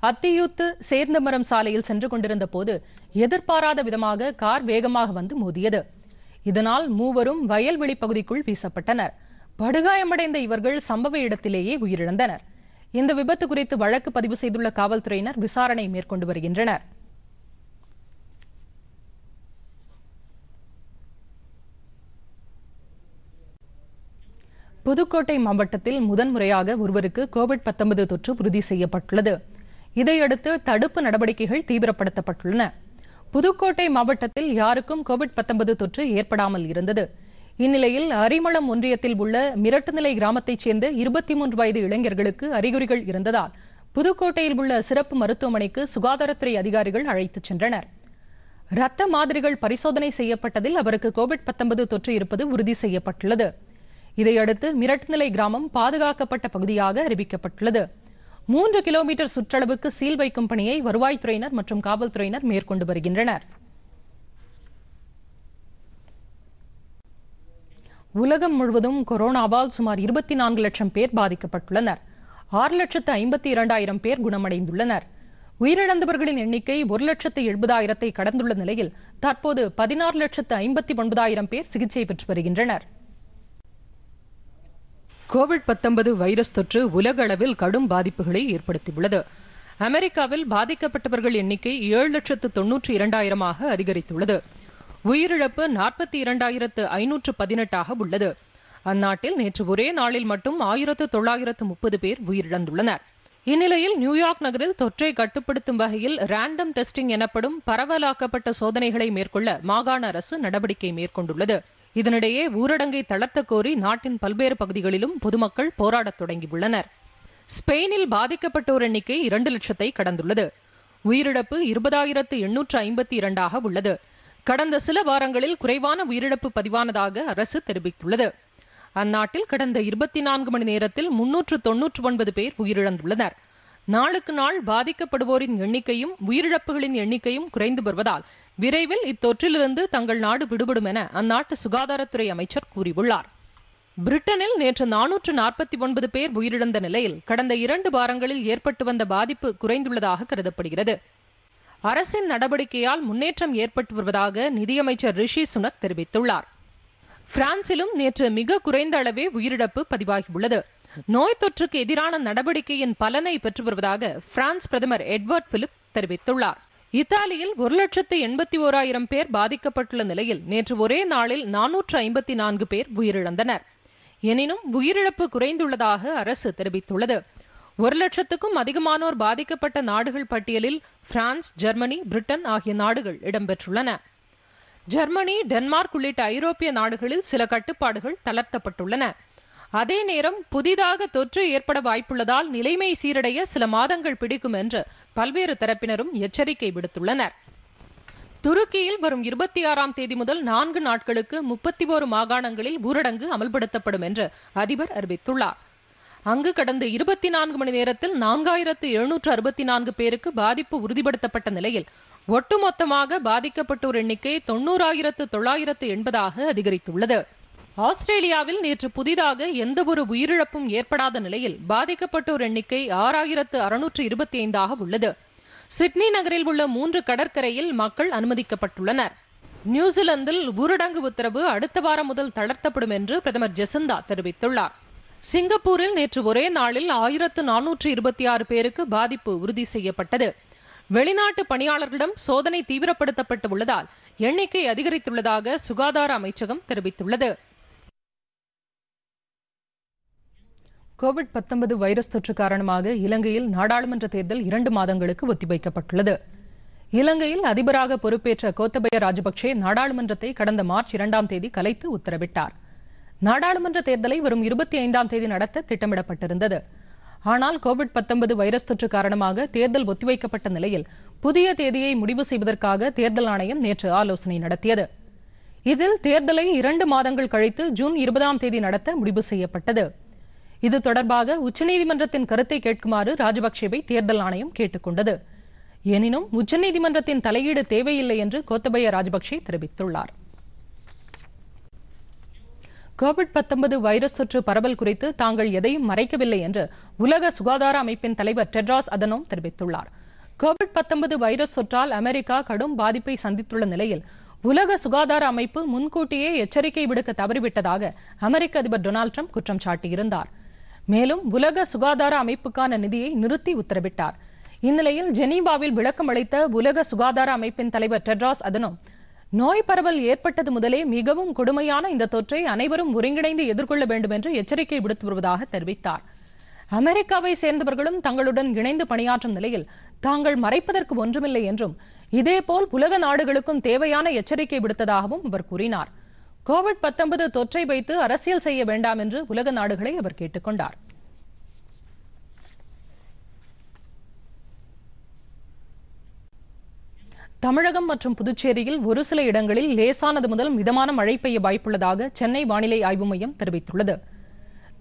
அத்தியூத்து சேர்ந்தமரம் சாலையில் சென்று கொண்டிருந்த போது எதிர்பாராத விதமாக கார் வேகமாக வந்து மோதியது இதனால் மூவரும் வயல்வெளி பகுதிக்குள் வீசப்பட்டனர் படுகாயமடைந்த இவர்கள் சம்பவ இடத்திலேயே உயிரிழந்தனர் இந்த விபத்து குறித்து வழக்கு பதிவு செய்துள்ள காவல்துறையினர் விசாரணை மேற்கொண்டு வருகின்றனர் புதுக்கோட்டை மாவட்டத்தில் முதன்முறையாக ஒருவருக்கு கோவிட் பத்தொன்பது தொற்று உறுதி செய்யப்பட்டுள்ளது இதையடுத்து தடுப்பு நடவடிக்கைகள் தீவிரப்படுத்தப்பட்டுள்ளன புதுக்கோட்டை மாவட்டத்தில் யாருக்கும் கோவிட் பத்தொன்பது தொற்று ஏற்படாமல் இருந்தது இந்நிலையில் அரிமளம் ஒன்றியத்தில் உள்ள மிரட்டுநிலை கிராமத்தைச் சேர்ந்த இருபத்தி மூன்று வயது இளைஞர்களுக்கு அறிகுறிகள் இருந்ததால் புதுக்கோட்டையில் உள்ள சிறப்பு மருத்துவமனைக்கு சுகாதாரத்துறை அதிகாரிகள் அழைத்துச் சென்றனர் இரத்த மாதிரிகள் பரிசோதனை செய்யப்பட்டதில் அவருக்கு கோவிட் பத்தொன்பது தொற்று இருப்பது உறுதி செய்யப்பட்டுள்ளது இதையடுத்து மிரட்டுநிலை கிராமம் பாதுகாக்கப்பட்ட பகுதியாக அறிவிக்கப்பட்டுள்ளது மூன்று கிலோமீட்டர் சுற்றளவுக்கு சீல் வைக்கும் பணியை வருவாய்த்துறையினர் மற்றும் காவல்துறையினர் மேற்கொண்டு வருகின்றனர் உலகம் முழுவதும் கொரோனாவால் சுமார் இருபத்தி நான்கு லட்சம் பேர் பாதிக்கப்பட்டுள்ளனர் ஆறு லட்சத்து ஐம்பத்தி இரண்டாயிரம் பேர் குணமடைந்துள்ளனர் உயிரிழந்தவர்களின் எண்ணிக்கை ஒரு லட்சத்து எழுபதாயிரத்தை கடந்துள்ள நிலையில் தற்போது பதினாறு லட்சத்து ஐம்பத்தி ஒன்பதாயிரம் பேர் சிகிச்சை பெற்று வருகின்றனர் கோவிட் பத்தொன்பது வைரஸ் தொற்று உலக அளவில் கடும் பாதிப்புகளை ஏற்படுத்தியுள்ளது அமெரிக்காவில் பாதிக்கப்பட்டவர்கள் எண்ணிக்கை ஏழு லட்சத்து தொன்னூற்றி இரண்டாயிரமாக அதிகரித்துள்ளது உயிரிழப்பு நாற்பத்தி இரண்டாயிரத்து ஐநூற்று பதினெட்டாக உள்ளது அந்நாட்டில் நேற்று ஒரே நாளில் மட்டும் ஆயிரத்து தொள்ளாயிரத்து முப்பது பேர் உயிரிழந்துள்ளனர் இந்நிலையில் நியூயார்க் நகரில் தொற்றை கட்டுப்படுத்தும் வகையில் ரேண்டம் டெஸ்டிங் எனப்படும் பரவலாக்கப்பட்ட சோதனைகளை மேற்கொள்ள மாகாண அரசு நடவடிக்கை மேற்கொண்டுள்ளது இதனிடையே ஊரடங்கை தளர்த்த கோரி நாட்டின் பல்வேறு பகுதிகளிலும் பொதுமக்கள் போராடத் தொடங்கியுள்ளனர் ஸ்பெயினில் பாதிக்கப்பட்டோர் எண்ணிக்கை இரண்டு லட்சத்தை கடந்துள்ளது உயிரிழப்பு இருபதாயிரத்து எண்ணூற்று ஐம்பத்தி இரண்டாக உள்ளது கடந்த சில வாரங்களில் குறைவான உயிரிழப்பு பதிவானதாக அரசு தெரிவித்துள்ளது அந்நாட்டில் கடந்த இருபத்தி நான்கு மணி நேரத்தில் முன்னூற்று தொன்னூற்று ஒன்பது பேர் உயிரிழந்துள்ளனர் நாளுக்கு நாள் பாதிக்கப்படுவோரின் எண்ணிக்கையும் உயிரிழப்புகளின் எண்ணிக்கையும் குறைந்து வருவதால் விரைவில் இத்தொற்றிலிருந்து தங்கள் நாடு விடுபடும் என அந்நாட்டு சுகாதாரத்துறை அமைச்சர் கூறியுள்ளார் பிரிட்டனில் நேற்று நானூற்று நாற்பத்தி ஒன்பது பேர் உயிரிழந்த நிலையில் கடந்த இரண்டு வாரங்களில் ஏற்பட்டு வந்த பாதிப்பு குறைந்துள்ளதாக கருதப்படுகிறது அரசின் நடவடிக்கையால் முன்னேற்றம் ஏற்பட்டு வருவதாக நிதியமைச்சர் ரிஷி சுனக் தெரிவித்துள்ளார் பிரான்சிலும் நேற்று மிக குறைந்த அளவே உயிரிழப்பு பதிவாகியுள்ளது நோய் தொற்றுக்கு எதிரான நடவடிக்கையின் பலனை பெற்று வருவதாக பிரான்ஸ் பிரதமர் எட்வர்ட் பிலிப் தெரிவித்துள்ளார் இத்தாலியில் ஒரு லட்சத்து எண்பத்தி ஓராயிரம் பேர் பாதிக்கப்பட்டுள்ள நிலையில் நேற்று ஒரே நாளில் நானூற்று ஐம்பத்தி நான்கு பேர் உயிரிழந்தனர் எனினும் உயிரிழப்பு குறைந்துள்ளதாக அரசு தெரிவித்துள்ளது ஒரு லட்சத்துக்கும் அதிகமானோர் பாதிக்கப்பட்ட நாடுகள் பட்டியலில் பிரான்ஸ் ஜெர்மனி பிரிட்டன் ஆகிய நாடுகள் இடம்பெற்றுள்ளன ஜெர்மனி டென்மார்க் உள்ளிட்ட ஐரோப்பிய நாடுகளில் சில கட்டுப்பாடுகள் தளர்த்தப்பட்டுள்ளன அதே நேரம் புதிதாக தொற்று ஏற்பட வாய்ப்புள்ளதால் நிலைமை சீரடைய சில மாதங்கள் பிடிக்கும் என்று பல்வேறு தரப்பினரும் எச்சரிக்கை விடுத்துள்ளனர் துருக்கியில் வரும் இருபத்தி ஆறாம் தேதி முதல் நான்கு நாட்களுக்கு முப்பத்தி ஓரு மாகாணங்களில் ஊரடங்கு அமல்படுத்தப்படும் என்று அதிபர் அறிவித்துள்ளார் அங்கு கடந்த இருபத்தி நான்கு மணி நேரத்தில் நான்காயிரத்து எழுநூற்று அறுபத்தி நான்கு பேருக்கு பாதிப்பு உறுதிப்படுத்தப்பட்ட நிலையில் ஒட்டுமொத்தமாக பாதிக்கப்பட்டோர் எண்ணிக்கை தொன்னூறாயிரத்து தொள்ளாயிரத்து எண்பதாக அதிகரித்துள்ளது ஆஸ்திரேலியாவில் நேற்று புதிதாக எந்த ஒரு உயிரிழப்பும் ஏற்படாத நிலையில் பாதிக்கப்பட்டோர் எண்ணிக்கை ஆறாயிரத்து அறுநூற்று இருபத்தி ஐந்தாக உள்ளது சிட்னி நகரில் உள்ள மூன்று கடற்கரையில் மக்கள் அனுமதிக்கப்பட்டுள்ளனர் நியூசிலாந்தில் ஊரடங்கு உத்தரவு அடுத்த வாரம் முதல் தளர்த்தப்படும் என்று பிரதமர் ஜெசந்தா தெரிவித்துள்ளார் சிங்கப்பூரில் நேற்று ஒரே நாளில் ஆயிரத்து நானூற்று இருபத்தி ஆறு பேருக்கு பாதிப்பு உறுதி செய்யப்பட்டது வெளிநாட்டு பணியாளர்களிடம் சோதனை தீவிரப்படுத்தப்பட்டு உள்ளதால் எண்ணிக்கை அதிகரித்துள்ளதாக சுகாதார அமைச்சகம் தெரிவித்துள்ளது கோவிட் பத்தொன்பது வைரஸ் தொற்று காரணமாக இலங்கையில் நாடாளுமன்ற தேர்தல் இரண்டு மாதங்களுக்கு ஒத்திவைக்கப்பட்டுள்ளது இலங்கையில் அதிபராக பொறுப்பேற்ற கோத்தபய ராஜபக்சே நாடாளுமன்றத்தை கடந்த மார்ச் இரண்டாம் தேதி கலைத்து உத்தரவிட்டார் நாடாளுமன்ற தேர்தலை வரும் இருபத்தி ஐந்தாம் தேதி நடத்த திட்டமிடப்பட்டிருந்தது ஆனால் கோவிட் பத்தொன்பது வைரஸ் தொற்று காரணமாக தேர்தல் ஒத்திவைக்கப்பட்ட நிலையில் புதிய தேதியை முடிவு செய்வதற்காக தேர்தல் ஆணையம் நேற்று ஆலோசனை நடத்தியது இதில் தேர்தலை இரண்டு மாதங்கள் கழித்து ஜூன் இருபதாம் தேதி நடத்த முடிவு செய்யப்பட்டது இது தொடர்பாக உச்சநீதிமன்றத்தின் கருத்தை கேட்குமாறு ராஜபக்சேவை தேர்தல் ஆணையம் கேட்டுக்கொண்டது எனினும் உச்சநீதிமன்றத்தின் தலையீடு தேவையில்லை என்று கோத்தபய ராஜபக்சே தெரிவித்துள்ளார் கோவிட் பத்தொன்பது வைரஸ் தொற்று பரவல் குறித்து தாங்கள் எதையும் மறைக்கவில்லை என்று உலக சுகாதார அமைப்பின் தலைவர் டெட்ராஸ் அதனோம் தெரிவித்துள்ளார் கோவிட் பத்தொன்பது வைரஸ் தொற்றால் அமெரிக்கா கடும் பாதிப்பை சந்தித்துள்ள நிலையில் உலக சுகாதார அமைப்பு முன்கூட்டியே எச்சரிக்கை விடுக்க தவறிவிட்டதாக அமெரிக்க அதிபர் டொனால்டு டிரம்ப் குற்றம் சாட்டியிருந்தாா் மேலும் உலக சுகாதார அமைப்புக்கான நிதியை நிறுத்தி உத்தரவிட்டார் இந்நிலையில் ஜெனீவாவில் விளக்கம் அளித்த உலக சுகாதார அமைப்பின் தலைவர் டெட்ராஸ் அதனும் நோய் பரவல் ஏற்பட்டது முதலே மிகவும் கொடுமையான இந்த தொற்றை அனைவரும் ஒருங்கிணைந்து எதிர்கொள்ள வேண்டும் என்று எச்சரிக்கை விடுத்து வருவதாக தெரிவித்தார் அமெரிக்காவை சேர்ந்தவர்களும் தங்களுடன் இணைந்து பணியாற்றும் நிலையில் தாங்கள் மறைப்பதற்கு ஒன்றுமில்லை என்றும் இதேபோல் உலக நாடுகளுக்கும் தேவையான எச்சரிக்கை விடுத்ததாகவும் அவர் கூறினார் கோவிட் பத்தொன்பது தொற்றை வைத்து அரசியல் செய்ய வேண்டாம் என்று உலக நாடுகளை அவர் கேட்டுக்கொண்டார் கொண்டார் தமிழகம் மற்றும் புதுச்சேரியில் ஒரு சில இடங்களில் லேசானது முதல் மிதமான மழை பெய்ய வாய்ப்புள்ளதாக சென்னை வானிலை ஆய்வு மையம் தெரிவித்துள்ளது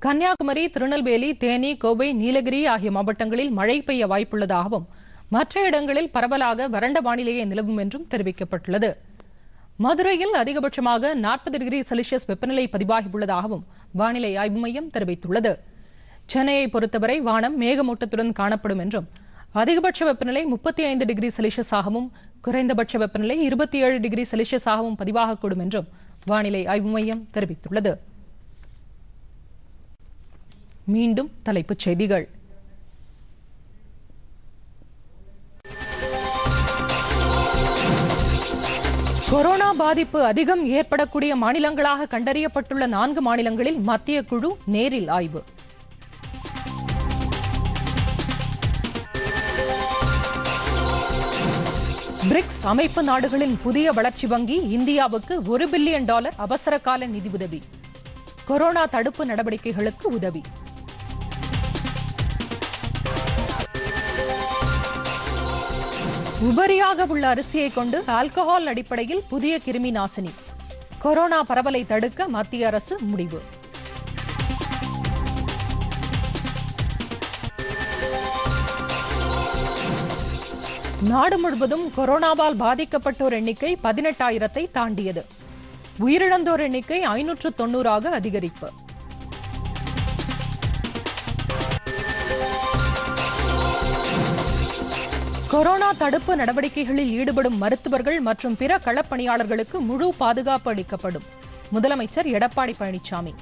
கன்னியாகுமரி திருநெல்வேலி தேனி கோவை நீலகிரி ஆகிய மாவட்டங்களில் மழை பெய்ய வாய்ப்புள்ளதாகவும் மற்ற இடங்களில் பரவலாக வறண்ட வானிலையே நிலவும் என்றும் தெரிவிக்கப்பட்டுள்ளது மதுரையில் அதிகபட்சமாக நாற்பது டிகிரி செல்சியஸ் வெப்பநிலை பதிவாகியுள்ளதாகவும் வானிலை ஆய்வு மையம் தெரிவித்துள்ளது சென்னையை பொறுத்தவரை வானம் மேகமூட்டத்துடன் காணப்படும் என்றும் அதிகபட்ச வெப்பநிலை முப்பத்தி ஐந்து டிகிரி ஆகவும் குறைந்தபட்ச வெப்பநிலை இருபத்தி ஏழு டிகிரி ஆகவும் பதிவாகக்கூடும் என்றும் வானிலை ஆய்வு மையம் தெரிவித்துள்ளது மீண்டும் தலைப்புச் செய்திகள் பாதிப்பு அதிகம் ஏற்படக்கூடிய மாநிலங்களாக கண்டறியப்பட்டுள்ள நான்கு மாநிலங்களில் மத்திய குழு நேரில் ஆய்வு பிரிக்ஸ் அமைப்பு நாடுகளின் புதிய வளர்ச்சி வங்கி இந்தியாவுக்கு ஒரு பில்லியன் டாலர் அவசரகால நிதி உதவி கொரோனா தடுப்பு நடவடிக்கைகளுக்கு உதவி உபரியாக உள்ள அரிசியை கொண்டு ஆல்கஹால் அடிப்படையில் புதிய கிருமி நாசினி கொரோனா பரவலை தடுக்க மத்திய அரசு முடிவு நாடு முழுவதும் கொரோனாவால் பாதிக்கப்பட்டோர் எண்ணிக்கை பதினெட்டாயிரத்தை தாண்டியது உயிரிழந்தோர் எண்ணிக்கை ஐநூற்று தொன்னூறாக அதிகரிப்பு கொரோனா தடுப்பு நடவடிக்கைகளில் ஈடுபடும் மருத்துவர்கள் மற்றும் பிற களப்பணியாளர்களுக்கு முழு பாதுகாப்பு அளிக்கப்படும் முதலமைச்சர் எடப்பாடி பழனிசாமி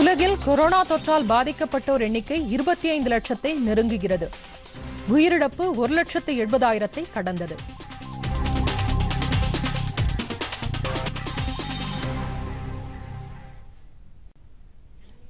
உலகில் கொரோனா தொற்றால் பாதிக்கப்பட்டோர் எண்ணிக்கை இருபத்தி ஐந்து லட்சத்தை நெருங்குகிறது உயிரிழப்பு ஒரு லட்சத்து எழுபதாயிரத்தை கடந்தது